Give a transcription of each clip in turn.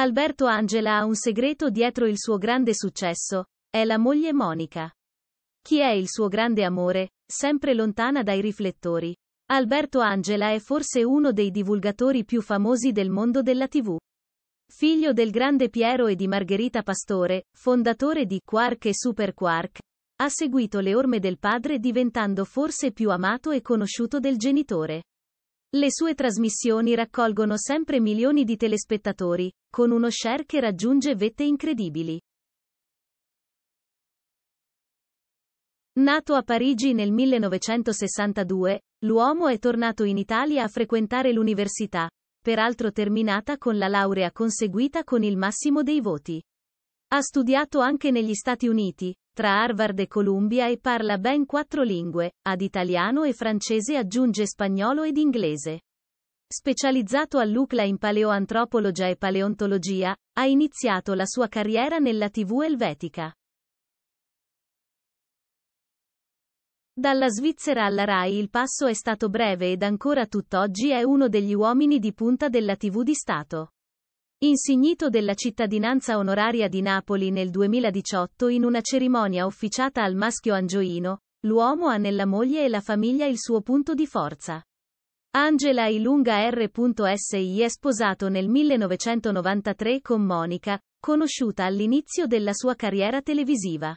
Alberto Angela ha un segreto dietro il suo grande successo, è la moglie Monica. Chi è il suo grande amore, sempre lontana dai riflettori? Alberto Angela è forse uno dei divulgatori più famosi del mondo della TV. Figlio del grande Piero e di Margherita Pastore, fondatore di Quark e Super Quark, ha seguito le orme del padre diventando forse più amato e conosciuto del genitore. Le sue trasmissioni raccolgono sempre milioni di telespettatori, con uno share che raggiunge vette incredibili. Nato a Parigi nel 1962, l'uomo è tornato in Italia a frequentare l'università, peraltro terminata con la laurea conseguita con il massimo dei voti. Ha studiato anche negli Stati Uniti, tra Harvard e Columbia e parla ben quattro lingue, ad italiano e francese aggiunge spagnolo ed inglese. Specializzato all'UCLA in paleoantropologia e paleontologia, ha iniziato la sua carriera nella TV elvetica. Dalla Svizzera alla RAI il passo è stato breve ed ancora tutt'oggi è uno degli uomini di punta della TV di Stato. Insignito della cittadinanza onoraria di Napoli nel 2018 in una cerimonia officiata al maschio angioino, l'uomo ha nella moglie e la famiglia il suo punto di forza. Angela Ilunga R.S.I. è sposato nel 1993 con Monica, conosciuta all'inizio della sua carriera televisiva.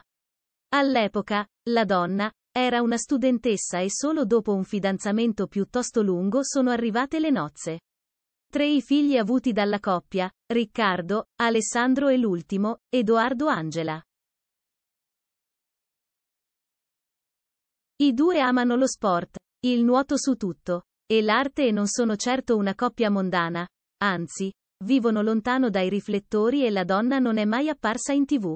All'epoca, la donna era una studentessa e solo dopo un fidanzamento piuttosto lungo sono arrivate le nozze. Tre i figli avuti dalla coppia, Riccardo, Alessandro e l'ultimo, Edoardo Angela. I due amano lo sport, il nuoto su tutto, e l'arte e non sono certo una coppia mondana, anzi, vivono lontano dai riflettori e la donna non è mai apparsa in tv.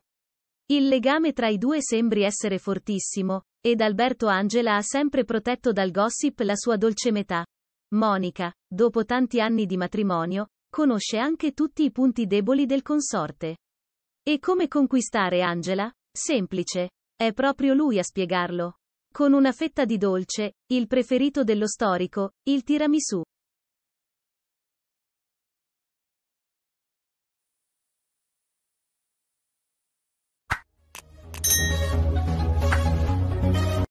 Il legame tra i due sembri essere fortissimo, ed Alberto Angela ha sempre protetto dal gossip la sua dolce metà, Monica, dopo tanti anni di matrimonio, conosce anche tutti i punti deboli del consorte. E come conquistare Angela? Semplice. È proprio lui a spiegarlo. Con una fetta di dolce, il preferito dello storico, il tiramisù.